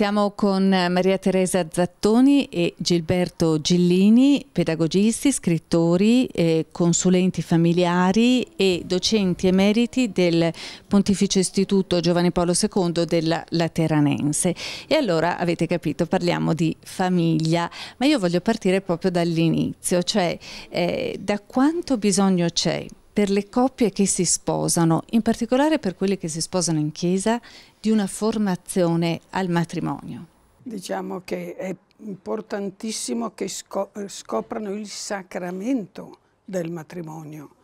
Siamo con eh, Maria Teresa Zattoni e Gilberto Gillini, pedagogisti, scrittori, eh, consulenti familiari e docenti emeriti del Pontificio Istituto Giovanni Paolo II della Lateranense. E allora avete capito, parliamo di famiglia, ma io voglio partire proprio dall'inizio, cioè eh, da quanto bisogno c'è per le coppie che si sposano, in particolare per quelle che si sposano in chiesa di una formazione al matrimonio? Diciamo che è importantissimo che eh, scoprano il sacramento del matrimonio,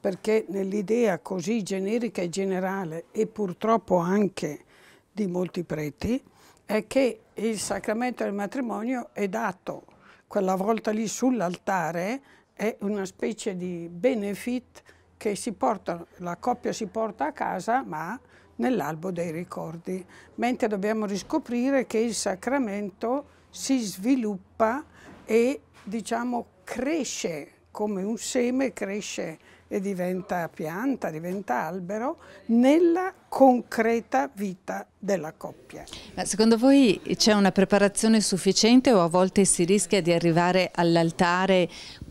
perché nell'idea così generica e generale e purtroppo anche di molti preti, è che il sacramento del matrimonio è dato quella volta lì sull'altare, è una specie di benefit che si porta, la coppia si porta a casa, ma nell'albo dei ricordi, mentre dobbiamo riscoprire che il sacramento si sviluppa e diciamo cresce come un seme, cresce e diventa pianta, diventa albero, nella concreta vita della coppia. Ma secondo voi c'è una preparazione sufficiente o a volte si rischia di arrivare all'altare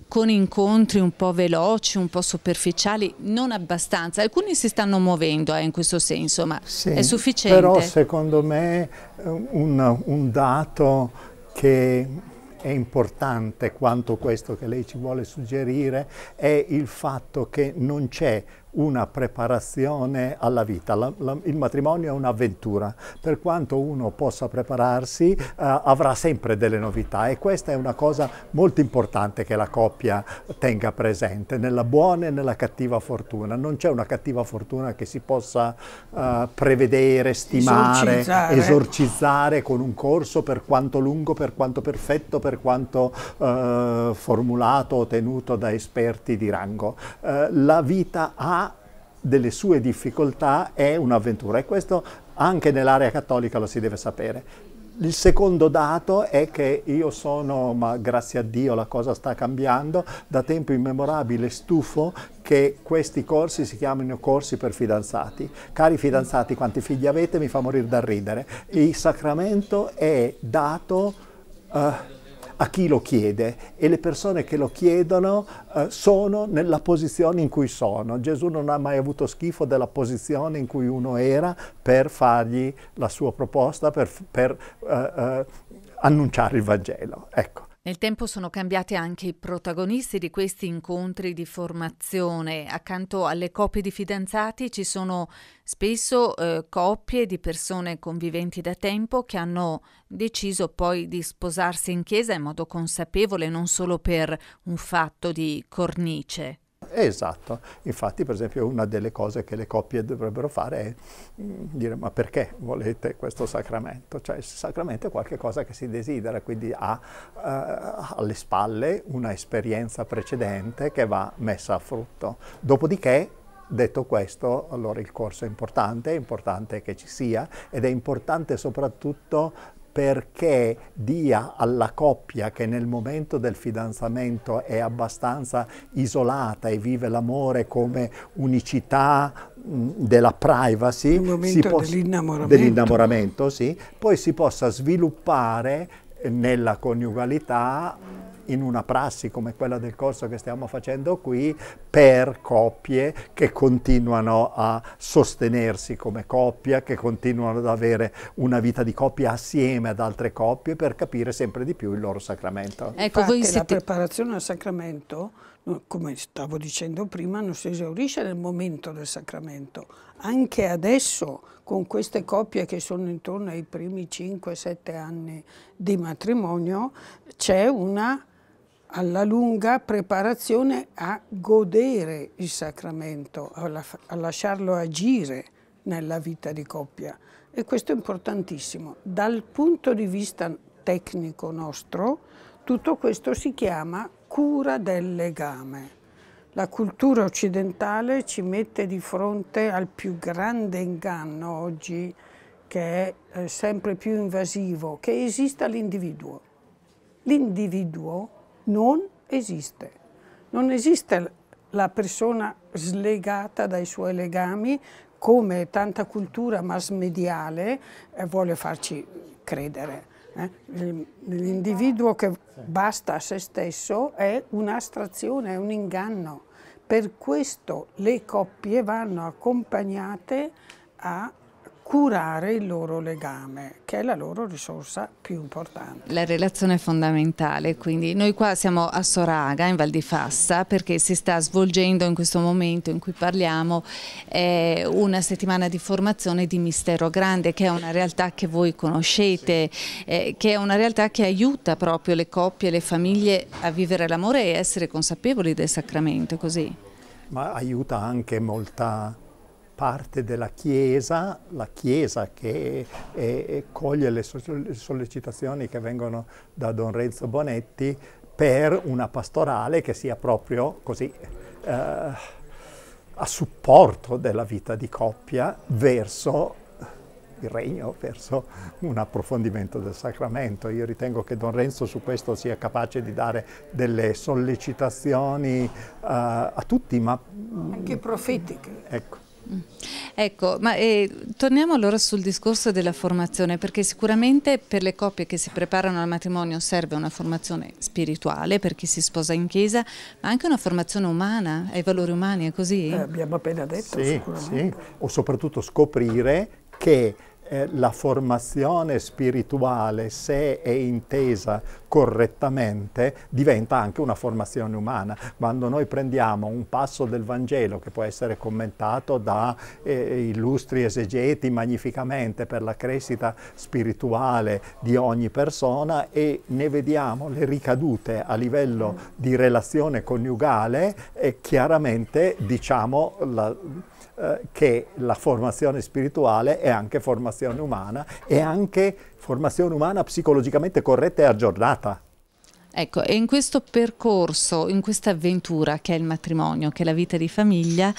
con incontri un po' veloci, un po' superficiali, non abbastanza. Alcuni si stanno muovendo eh, in questo senso, ma sì, è sufficiente. Però secondo me eh, un, un dato che è importante quanto questo che lei ci vuole suggerire è il fatto che non c'è una preparazione alla vita. La, la, il matrimonio è un'avventura, per quanto uno possa prepararsi eh, avrà sempre delle novità e questa è una cosa molto importante che la coppia tenga presente nella buona e nella cattiva fortuna. Non c'è una cattiva fortuna che si possa eh, prevedere, stimare, esorcizzare. esorcizzare. con un corso per quanto lungo, per quanto perfetto, per quanto eh, formulato o tenuto da esperti di rango. Eh, la vita ha delle sue difficoltà è un'avventura e questo anche nell'area cattolica lo si deve sapere. Il secondo dato è che io sono, ma grazie a Dio la cosa sta cambiando, da tempo immemorabile stufo che questi corsi si chiamino corsi per fidanzati. Cari fidanzati, quanti figli avete mi fa morire da ridere. Il sacramento è dato... Uh, a chi lo chiede e le persone che lo chiedono eh, sono nella posizione in cui sono. Gesù non ha mai avuto schifo della posizione in cui uno era per fargli la sua proposta, per, per eh, eh, annunciare il Vangelo. Ecco. Nel tempo sono cambiati anche i protagonisti di questi incontri di formazione. Accanto alle coppie di fidanzati ci sono spesso eh, coppie di persone conviventi da tempo che hanno deciso poi di sposarsi in chiesa in modo consapevole, non solo per un fatto di cornice. Esatto, infatti per esempio una delle cose che le coppie dovrebbero fare è mm, dire ma perché volete questo sacramento? Cioè il sacramento è qualcosa che si desidera, quindi ha eh, alle spalle una esperienza precedente che va messa a frutto. Dopodiché Detto questo, allora il corso è importante, è importante che ci sia ed è importante soprattutto perché dia alla coppia che nel momento del fidanzamento è abbastanza isolata e vive l'amore come unicità mm, della privacy, dell'innamoramento. dell'innamoramento sì, poi si possa sviluppare nella coniugalità in una prassi come quella del corso che stiamo facendo qui per coppie che continuano a sostenersi come coppia, che continuano ad avere una vita di coppia assieme ad altre coppie per capire sempre di più il loro sacramento. Ecco, Infatti, siete... la preparazione al sacramento, come stavo dicendo prima, non si esaurisce nel momento del sacramento. Anche adesso, con queste coppie che sono intorno ai primi 5-7 anni di matrimonio, c'è una alla lunga preparazione a godere il sacramento, a, a lasciarlo agire nella vita di coppia. E questo è importantissimo. Dal punto di vista tecnico nostro, tutto questo si chiama cura del legame. La cultura occidentale ci mette di fronte al più grande inganno oggi, che è eh, sempre più invasivo, che esista l'individuo. L'individuo non esiste. Non esiste la persona slegata dai suoi legami come tanta cultura massmediale eh, vuole farci credere. Eh. L'individuo che basta a se stesso è un'astrazione, è un inganno. Per questo le coppie vanno accompagnate a curare il loro legame, che è la loro risorsa più importante. La relazione è fondamentale, quindi noi qua siamo a Soraga, in Val di Fassa, perché si sta svolgendo in questo momento in cui parliamo eh, una settimana di formazione di Mistero Grande, che è una realtà che voi conoscete, eh, che è una realtà che aiuta proprio le coppie, le famiglie a vivere l'amore e essere consapevoli del sacramento, così. Ma aiuta anche molta parte della Chiesa, la Chiesa che è, eh, è, eh, coglie le sollecitazioni che vengono da Don Renzo Bonetti per una pastorale che sia proprio così eh, a supporto della vita di coppia verso il regno verso un approfondimento del sacramento. Io ritengo che Don Renzo su questo sia capace di dare delle sollecitazioni uh, a tutti, ma... Anche profetiche. Ecco. Mm. Ecco, ma eh, torniamo allora sul discorso della formazione, perché sicuramente per le coppie che si preparano al matrimonio serve una formazione spirituale per chi si sposa in chiesa, ma anche una formazione umana, ai valori umani, è così? Eh, abbiamo appena detto. Sì, sì, o soprattutto scoprire che eh, la formazione spirituale, se è intesa correttamente, diventa anche una formazione umana. Quando noi prendiamo un passo del Vangelo che può essere commentato da eh, illustri esegeti magnificamente per la crescita spirituale di ogni persona e ne vediamo le ricadute a livello di relazione coniugale, eh, chiaramente diciamo la eh, che la formazione spirituale è anche formazione umana, è anche formazione umana psicologicamente corretta e aggiornata. Ecco, e in questo percorso, in questa avventura che è il matrimonio, che è la vita di famiglia,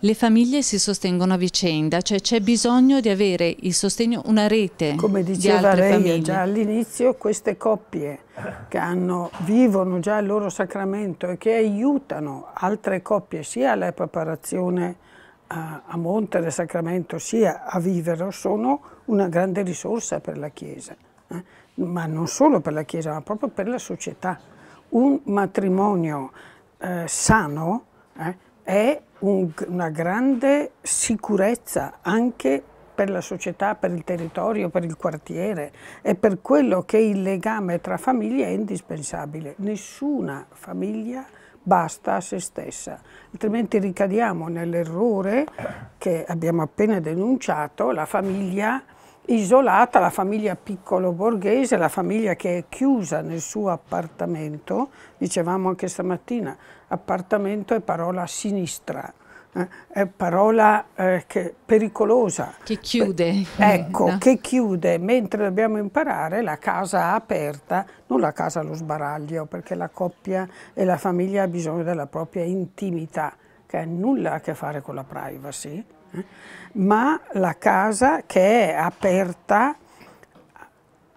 le famiglie si sostengono a vicenda, cioè c'è bisogno di avere il sostegno, una rete. Come diceva di lei famiglie. già all'inizio, queste coppie che hanno, vivono già il loro sacramento e che aiutano altre coppie sia alla preparazione a, a monte del Sacramento sia a Vivero sono una grande risorsa per la Chiesa, eh? ma non solo per la Chiesa, ma proprio per la società. Un matrimonio eh, sano eh, è un, una grande sicurezza anche per la società, per il territorio, per il quartiere e per quello che il legame tra famiglie è indispensabile. Nessuna famiglia basta a se stessa, altrimenti ricadiamo nell'errore che abbiamo appena denunciato, la famiglia isolata, la famiglia piccolo borghese, la famiglia che è chiusa nel suo appartamento, dicevamo anche stamattina, appartamento è parola sinistra. Eh, è parola eh, che, pericolosa. Che chiude. Ecco, no. che chiude, mentre dobbiamo imparare la casa aperta, non la casa allo sbaraglio, perché la coppia e la famiglia ha bisogno della propria intimità, che ha nulla a che fare con la privacy, eh? ma la casa che è aperta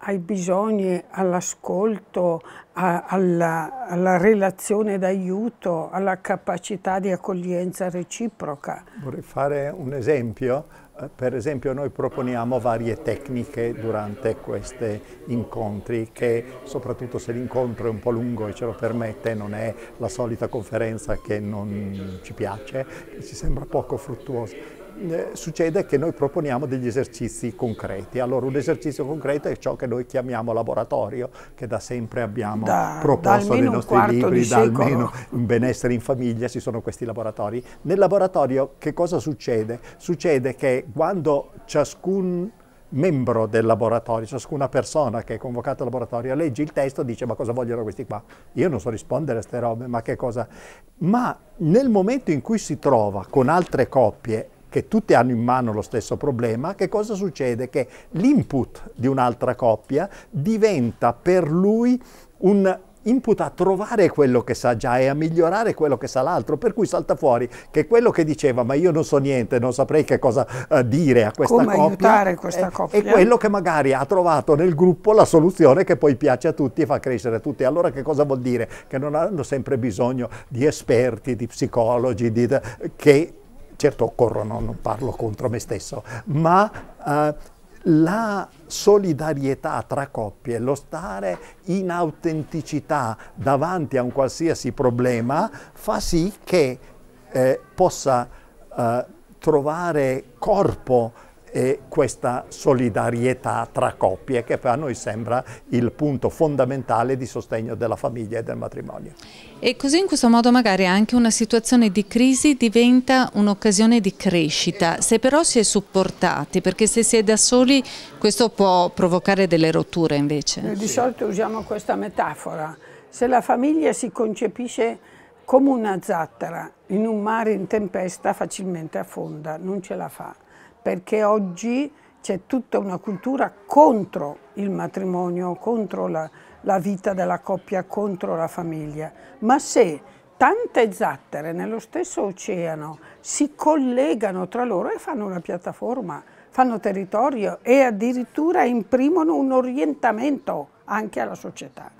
ai bisogni, all'ascolto, alla, alla, relazione d'aiuto, alla capacità di accoglienza reciproca. Vorrei fare un esempio. Eh, per esempio noi proponiamo varie tecniche durante questi incontri che soprattutto se l'incontro è un po' lungo e ce lo permette, non è la solita conferenza che non ci piace, che ci sembra poco fruttuosa eh, succede che noi proponiamo degli esercizi concreti. Allora un esercizio concreto è ciò che noi chiamiamo laboratorio, che da sempre abbiamo da, proposto nei nostri libri, da almeno in benessere in famiglia ci sono questi laboratori. Nel laboratorio che cosa succede? Succede che quando ciascun membro del laboratorio, ciascuna persona che è convocata al laboratorio legge il testo e dice ma cosa vogliono questi qua? Io non so rispondere a queste robe, ma che cosa? Ma nel momento in cui si trova con altre coppie che tutti hanno in mano lo stesso problema, che cosa succede? Che l'input di un'altra coppia diventa per lui un input a trovare quello che sa già e a migliorare quello che sa l'altro, per cui salta fuori che quello che diceva ma io non so niente, non saprei che cosa eh, dire a questa Come coppia, questa è, coppia, è quello che magari ha trovato nel gruppo la soluzione che poi piace a tutti e fa crescere a tutti. Allora che cosa vuol dire? Che non hanno sempre bisogno di esperti, di psicologi, di, eh, che certo occorrono, non parlo contro me stesso, ma eh, la solidarietà tra coppie, lo stare in autenticità davanti a un qualsiasi problema fa sì che eh, possa eh, trovare corpo e questa solidarietà tra coppie che a noi sembra il punto fondamentale di sostegno della famiglia e del matrimonio. E così in questo modo magari anche una situazione di crisi diventa un'occasione di crescita, se però si è supportati, perché se si è da soli questo può provocare delle rotture invece. Noi eh, di solito usiamo questa metafora, se la famiglia si concepisce come una zattera in un mare in tempesta facilmente affonda, non ce la fa perché oggi c'è tutta una cultura contro il matrimonio, contro la, la, vita della coppia, contro la famiglia. Ma se tante zattere nello stesso oceano si collegano tra loro e fanno una piattaforma, fanno territorio e addirittura imprimono un orientamento anche alla società.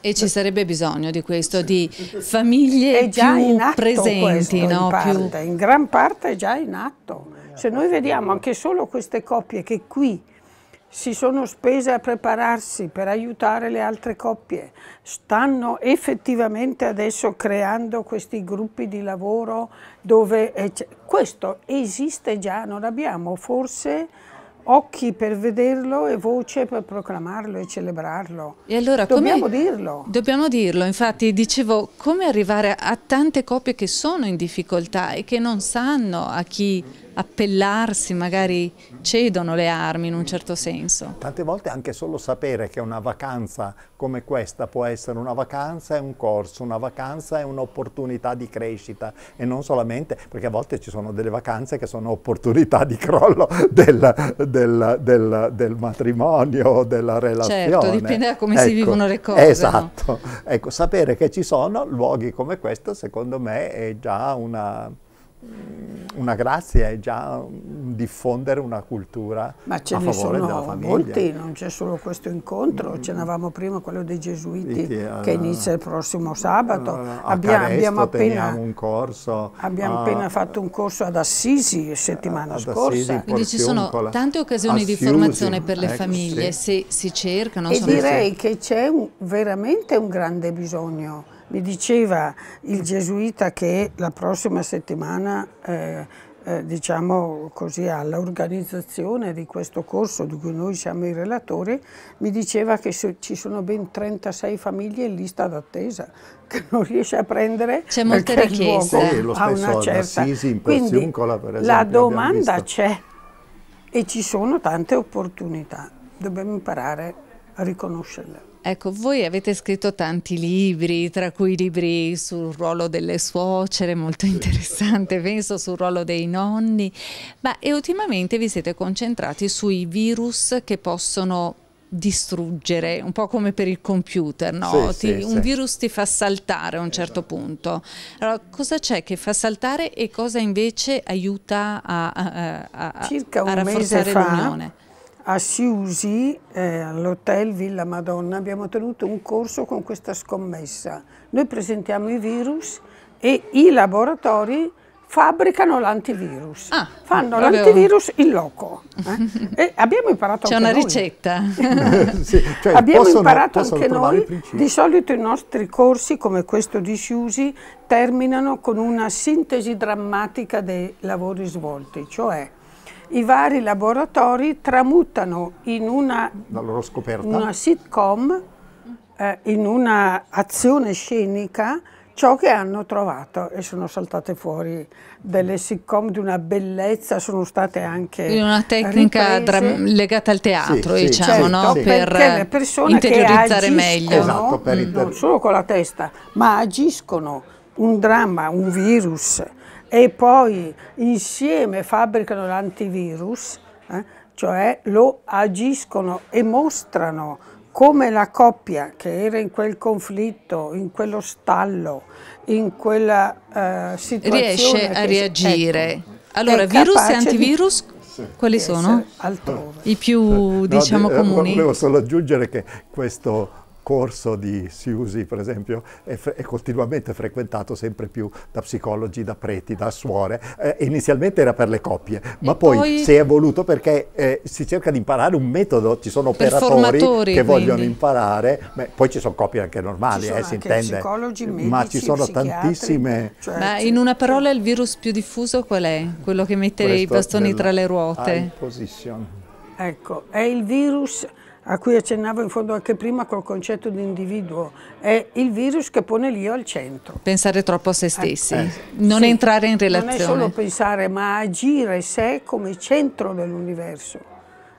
E ci sarebbe bisogno di questo, di famiglie già più in atto presenti, questo, no? in, parte, più... in gran parte è già in atto eh, Se noi vediamo anche solo queste coppie che qui si sono spese a prepararsi per aiutare le altre coppie, stanno effettivamente adesso creando questi gruppi di lavoro dove eh, questo esiste già, non abbiamo forse occhi per vederlo e voce per proclamarlo e celebrarlo. E allora, dobbiamo come, dirlo. Dobbiamo dirlo, infatti dicevo come arrivare a tante coppie che sono in difficoltà e che non sanno a chi appellarsi, magari cedono le armi in un certo senso. Tante volte anche solo sapere che una vacanza come questa può essere una vacanza è un corso, una vacanza è un'opportunità di crescita e non solamente, perché a volte ci sono delle vacanze che sono opportunità di crollo del, del, del, del matrimonio, della relazione. Certo, dipende da come ecco, si vivono le cose. Esatto, no? ecco, sapere che ci sono luoghi come questo secondo me è già una Mm, una grazia è già mm, diffondere una cultura Ma ce ne sono molti, non c'è solo questo incontro, mm. ce n'avevamo prima quello dei Gesuiti che, uh, eh, che inizia il prossimo sabato. Uh, abbiamo, abbiamo, appena, corso, abbiamo uh, appena, fatto un corso ad Assisi settimana ad Assisi, scorsa. Quindi ci sono tante occasioni Assiusi, di formazione per le ecco, famiglie sì. se si cercano. E direi sì. che c'è veramente un grande bisogno mi diceva il gesuita che la prossima settimana eh, eh, diciamo così, all'organizzazione di questo corso di cui noi siamo i relatori, mi diceva che ci sono ben 36 famiglie in lista d'attesa che non riesce a prendere C'è molte richieste. Sì, lo stesso certa... Assisi in Quindi, per la domanda c'è e ci sono tante opportunità, dobbiamo imparare a riconoscerle. Ecco, voi avete scritto tanti libri, tra cui libri sul ruolo delle suocere, molto interessante, penso sul ruolo dei nonni, ma e ultimamente vi siete concentrati sui virus che possono distruggere, un po' come per il computer, no? sì, ti, sì, un sì. virus ti fa saltare a un certo esatto. punto. Allora, cosa c'è che fa saltare e cosa invece aiuta a, a, a, a rafforzare l'unione? a Siusi, eh, all'hotel Villa Madonna, abbiamo tenuto un corso con questa scommessa. Noi presentiamo i virus e i laboratori fabbricano l'antivirus, ah, fanno l'antivirus in loco. Eh? e abbiamo imparato C'è una ricetta. sì, cioè abbiamo possono, imparato possono anche noi. Di solito i nostri corsi, come questo di Siusi, terminano con una sintesi drammatica dei lavori svolti, cioè i vari laboratori tramutano in una, una sitcom, eh, in una azione scenica, ciò che hanno trovato e sono saltate fuori delle sitcom di una bellezza, sono state anche in una tecnica legata al teatro, sì, diciamo, certo, no? sì. per le persone interiorizzare meglio, esatto, per non solo con la testa, ma agiscono un dramma, un virus, e poi insieme fabbricano l'antivirus, eh, cioè lo agiscono e mostrano come la coppia che era in quel conflitto, in quello stallo, in quella eh, situazione... Riesce a reagire. Ecco, allora, virus e antivirus quali sono? Altrove. I più, eh, diciamo, no, eh, comuni? Volevo solo aggiungere che questo corso di Siusi, per esempio, è, è, continuamente frequentato sempre più da psicologi, da preti, da suore. Eh, inizialmente era per le coppie, ma poi, poi, si è evoluto perché eh, si cerca di imparare un metodo, ci sono operatori che quindi. vogliono imparare, Beh, poi ci sono coppie anche normali, eh, si intende, psicologi, medici, ma ci sono tantissime... Cioè, ma in una parola il virus più diffuso qual è? Quello che mette i bastoni tra le ruote? Ecco, è il virus a cui accennavo in fondo anche prima col concetto di individuo, è il virus che pone l'io al centro. Pensare troppo a se eh, stessi, eh, non sì, entrare in relazione. Non è solo pensare, ma agire sé come centro dell'universo.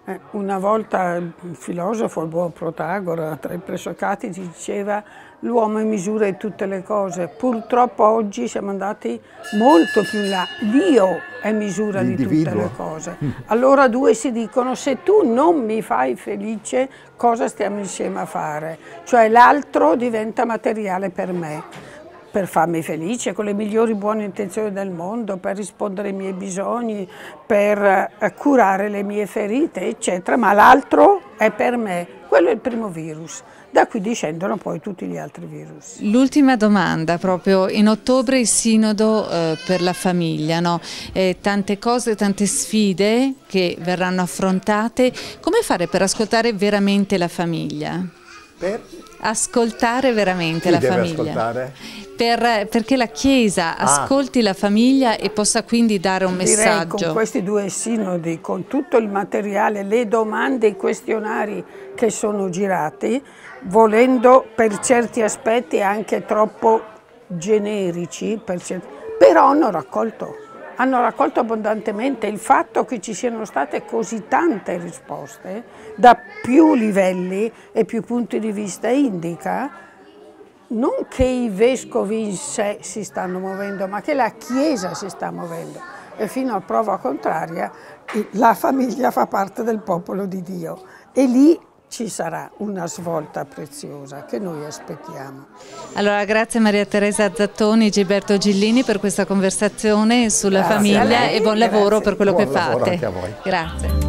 Eh, una volta un filosofo, il buon Protagora, tra i presocratici, diceva l'uomo è misura di tutte le cose. Purtroppo oggi siamo andati molto più in là. Dio è misura di tutte le cose. Allora due si dicono se tu non mi fai felice cosa stiamo insieme a fare? Cioè l'altro diventa materiale per me per farmi felice, con le migliori buone intenzioni del mondo, per rispondere ai miei bisogni, per eh, curare le mie ferite, eccetera, ma l'altro è per me, quello è il primo virus, da qui discendono poi tutti gli altri virus. L'ultima domanda, proprio in ottobre il sinodo eh, per la famiglia, no? eh, tante cose, tante sfide che verranno affrontate, come fare per ascoltare veramente la famiglia? Per? Ascoltare veramente Chi la famiglia. Ascoltare? Per, perché la Chiesa ah. ascolti la famiglia e possa quindi dare un Direi messaggio. Con questi due sinodi, con tutto il materiale, le domande, i questionari che sono girati, volendo per certi aspetti anche troppo generici, per certi... però hanno raccolto hanno raccolto abbondantemente il fatto che ci siano state così tante risposte da più livelli e più punti di vista indica non che i vescovi in sé si stanno muovendo ma che la Chiesa si sta muovendo e fino a prova contraria la famiglia fa parte del popolo di Dio e lì ci sarà una svolta preziosa che noi aspettiamo. Allora grazie Maria Teresa Zattoni e Gilberto Gillini per questa conversazione sulla grazie famiglia e buon lavoro grazie. per quello buon che fate. Grazie.